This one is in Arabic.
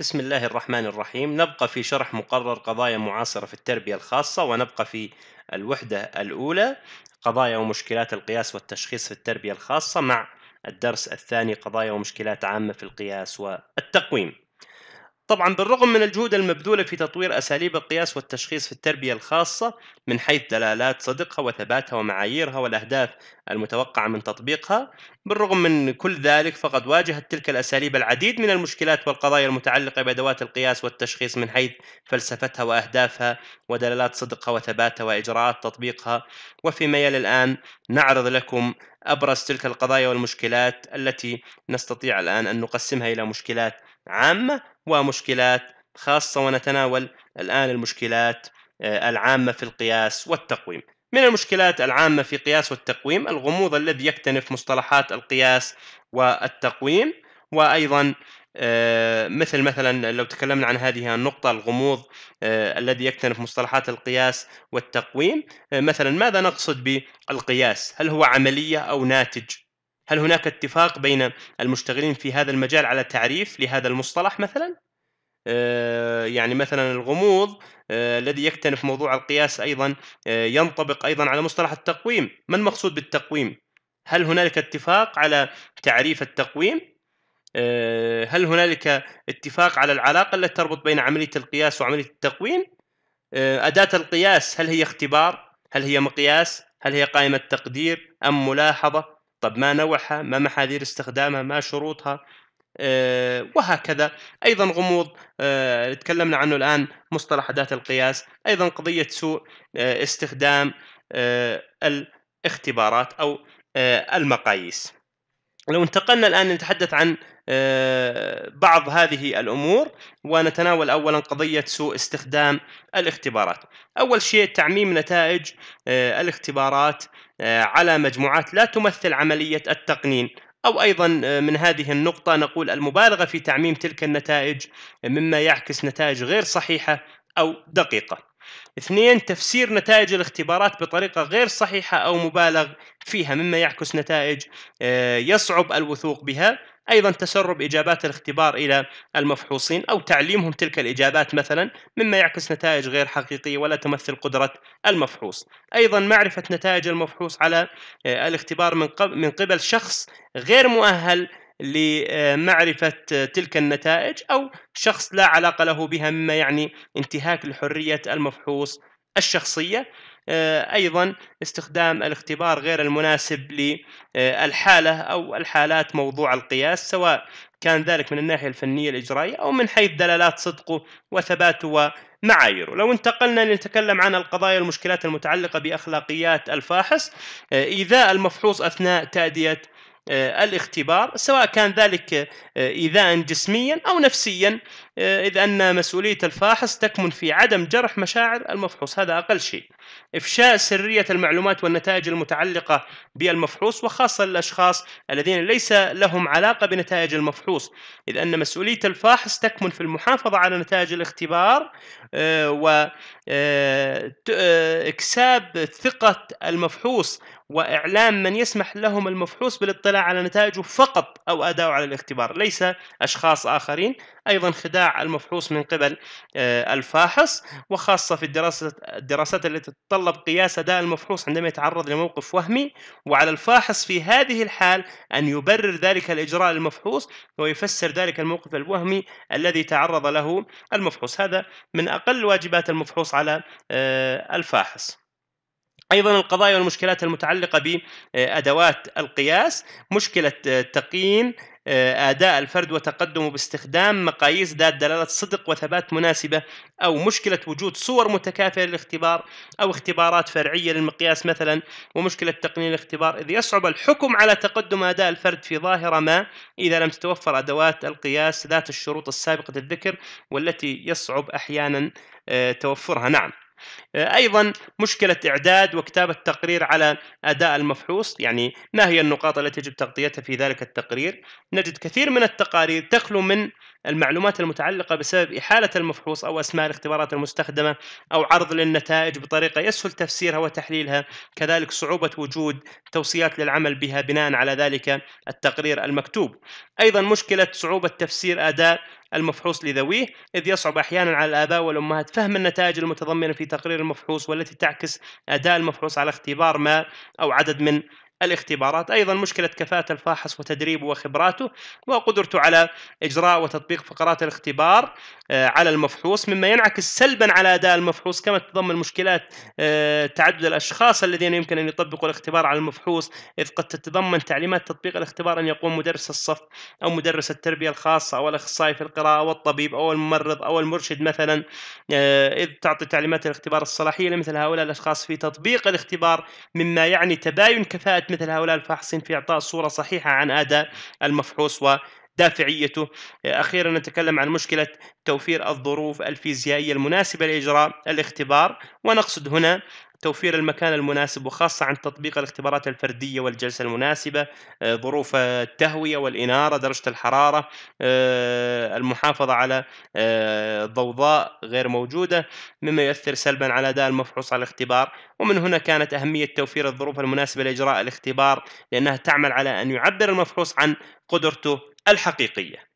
بسم الله الرحمن الرحيم نبقى في شرح مقرر قضايا معاصرة في التربية الخاصة ونبقى في الوحدة الأولى قضايا ومشكلات القياس والتشخيص في التربية الخاصة مع الدرس الثاني قضايا ومشكلات عامة في القياس والتقويم طبعا بالرغم من الجهود المبذولة في تطوير أساليب القياس والتشخيص في التربية الخاصة من حيث دلالات صدقها وثباتها ومعاييرها والأهداف المتوقعة من تطبيقها بالرغم من كل ذلك فقد واجهت تلك الأساليب العديد من المشكلات والقضايا المتعلقة بأدوات القياس والتشخيص من حيث فلسفتها وأهدافها ودلالات صدقها وثباتها وإجراءات تطبيقها وفي ميل الآن نعرض لكم أبرز تلك القضايا والمشكلات التي نستطيع الآن أن نقسمها إلى مشكلات عامة ومشكلات خاصة ونتناول الآن المشكلات آه، العامة في القياس والتقويم. من المشكلات العامة في قياس والتقويم الغموض الذي يكتنف مصطلحات القياس والتقويم وأيضا آه، مثل مثلا لو تكلمنا عن هذه النقطة الغموض آه، الذي يكتنف مصطلحات القياس والتقويم مثلا ماذا نقصد بالقياس؟ هل هو عملية أو ناتج؟ هل هناك اتفاق بين المشتغلين في هذا المجال على تعريف لهذا المصطلح مثلا؟ آه، يعني مثلا الغموض آه، الذي يكتنف موضوع القياس ايضا آه، ينطبق ايضا على مصطلح التقويم، ما المقصود بالتقويم؟ هل هنالك اتفاق على تعريف التقويم؟ هل هنالك اتفاق على العلاقه التي تربط بين عمليه القياس وعمليه التقويم؟ اداه القياس هل هي اختبار؟ هل هي مقياس؟ هل هي قائمه تقدير ام ملاحظه طب ما نوعها ما محاذير استخدامها ما شروطها آه، وهكذا ايضا غموض آه، تكلمنا عنه الان مصطلح اداه القياس ايضا قضيه سوء آه، استخدام الاختبارات او المقاييس لو انتقلنا الآن نتحدث عن آه، بعض هذه الأمور ونتناول أولا قضية سوء استخدام الاختبارات أول شيء تعميم نتائج آه، الاختبارات آه، على مجموعات لا تمثل عملية التقنين أو أيضا من هذه النقطة نقول المبالغة في تعميم تلك النتائج مما يعكس نتائج غير صحيحة أو دقيقة اثنين تفسير نتائج الاختبارات بطريقة غير صحيحة أو مبالغ فيها مما يعكس نتائج آه، يصعب الوثوق بها أيضا تسرب إجابات الاختبار إلى المفحوصين أو تعليمهم تلك الإجابات مثلا مما يعكس نتائج غير حقيقية ولا تمثل قدرة المفحوص أيضا معرفة نتائج المفحوص على آه، الاختبار من قبل شخص غير مؤهل لمعرفة تلك النتائج أو شخص لا علاقة له بها مما يعني انتهاك لحرية المفحوص الشخصية آه، أيضا استخدام الاختبار غير المناسب للحالة أو الحالات موضوع القياس سواء كان ذلك من الناحية الفنية الإجرائية أو من حيث دلالات صدقه وثباته ومعاييره لو انتقلنا لنتكلم عن القضايا والمشكلات المتعلقة بأخلاقيات الفاحص آه، إيذاء المفحوص أثناء تأدية آه، الاختبار سواء كان ذلك آه، إيذاء جسميا أو نفسيا آه، إذ أن مسؤولية الفاحص تكمن في عدم جرح مشاعر المفحوص هذا أقل شيء إفشاء سرية المعلومات والنتائج المتعلقة بالمفحوص وخاصة للأشخاص الذين ليس لهم علاقة بنتائج المفحوص إذ أن مسؤولية الفاحص تكمن في المحافظة على نتائج الاختبار و إكساب ثقة المفحوص وإعلام من يسمح لهم المفحوص بالاطلاع على نتائجه فقط أو أداؤه على الاختبار ليس أشخاص آخرين أيضا خداع المفحوص من قبل آه، الفاحص وخاصة في الدراسة الدراسات التي تتطلب قياس أداء المفحوص عندما يتعرض لموقف وهمي وعلى الفاحص في هذه الحال أن يبرر ذلك الإجراء للمفحوص ويفسر ذلك الموقف الوهمي الذي تعرض له المفحوص هذا من أقل واجبات المفحوص على آه، الفاحص ايضا القضايا والمشكلات المتعلقه بادوات القياس مشكله آه، تقييم آه، اداء الفرد وتقدمه باستخدام مقاييس ذات دلاله صدق وثبات مناسبه او مشكله وجود صور متكافئه للاختبار او اختبارات فرعيه للمقياس مثلا ومشكله تقنين الاختبار اذ يصعب الحكم على تقدم اداء الفرد في ظاهره ما اذا لم تتوفر ادوات القياس ذات الشروط السابقه الذكر والتي يصعب احيانا آه، توفرها نعم آه، أيضا مشكلة إعداد وكتابة تقرير على أداء المفحوص يعني ما هي النقاط التي يجب تغطيتها في ذلك التقرير نجد كثير من التقارير تخلو من المعلومات المتعلقة بسبب إحالة المفحوص أو أسماء الاختبارات المستخدمة أو عرض للنتائج بطريقة يسهل تفسيرها وتحليلها كذلك صعوبة وجود توصيات للعمل بها بناء على ذلك التقرير المكتوب أيضا مشكلة صعوبة تفسير أداء المفحوص لذويه إذ يصعب أحيانا على الآباء والأمهات فهم النتائج المتضمنة في تقرير المفحوص والتي تعكس أداء المفحوص على اختبار ما أو عدد من الاختبارات أيضا مشكلة كفاءة الفاحص وتدريبه وخبراته وقدرته على إجراء وتطبيق فقرات الاختبار آه، على المفحوص مما ينعكس سلبا على اداء المفحوص كما تتضمن مشكلات آه، تعدد الاشخاص الذين يمكن ان يطبقوا الاختبار على المفحوص اذ قد تتضمن تعليمات تطبيق الاختبار ان يقوم مدرس الصف او مدرس التربيه الخاصه او الاخصائي في القراءه او الطبيب او الممرض او المرشد مثلا آه، اذ تعطي تعليمات الاختبار الصلاحيه لمثل هؤلاء الاشخاص في تطبيق الاختبار مما يعني تباين كفاءه مثل هؤلاء الفاحصين في اعطاء صوره صحيحه عن اداء المفحوص و دافعيته أخيرا نتكلم عن مشكلة توفير الظروف الفيزيائية المناسبة لإجراء الاختبار ونقصد هنا توفير المكان المناسب وخاصة عن تطبيق الاختبارات الفردية والجلسة المناسبة آه، ظروف التهوية والإنارة درجة الحرارة آه، المحافظة على آه، ضوضاء غير موجودة مما يؤثر سلبا على أداء المفحوص على الاختبار ومن هنا كانت أهمية توفير الظروف المناسبة لإجراء الاختبار لأنها تعمل على أن يعبر المفحوص عن قدرته الحقيقية